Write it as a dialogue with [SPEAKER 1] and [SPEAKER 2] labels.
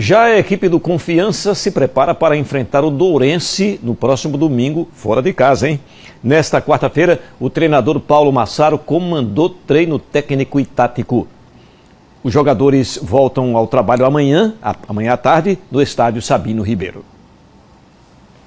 [SPEAKER 1] Já a equipe do Confiança se prepara para enfrentar o Dourense no próximo domingo, fora de casa, hein? Nesta quarta-feira, o treinador Paulo Massaro comandou treino técnico e tático. Os jogadores voltam ao trabalho amanhã, amanhã à tarde, no estádio Sabino Ribeiro.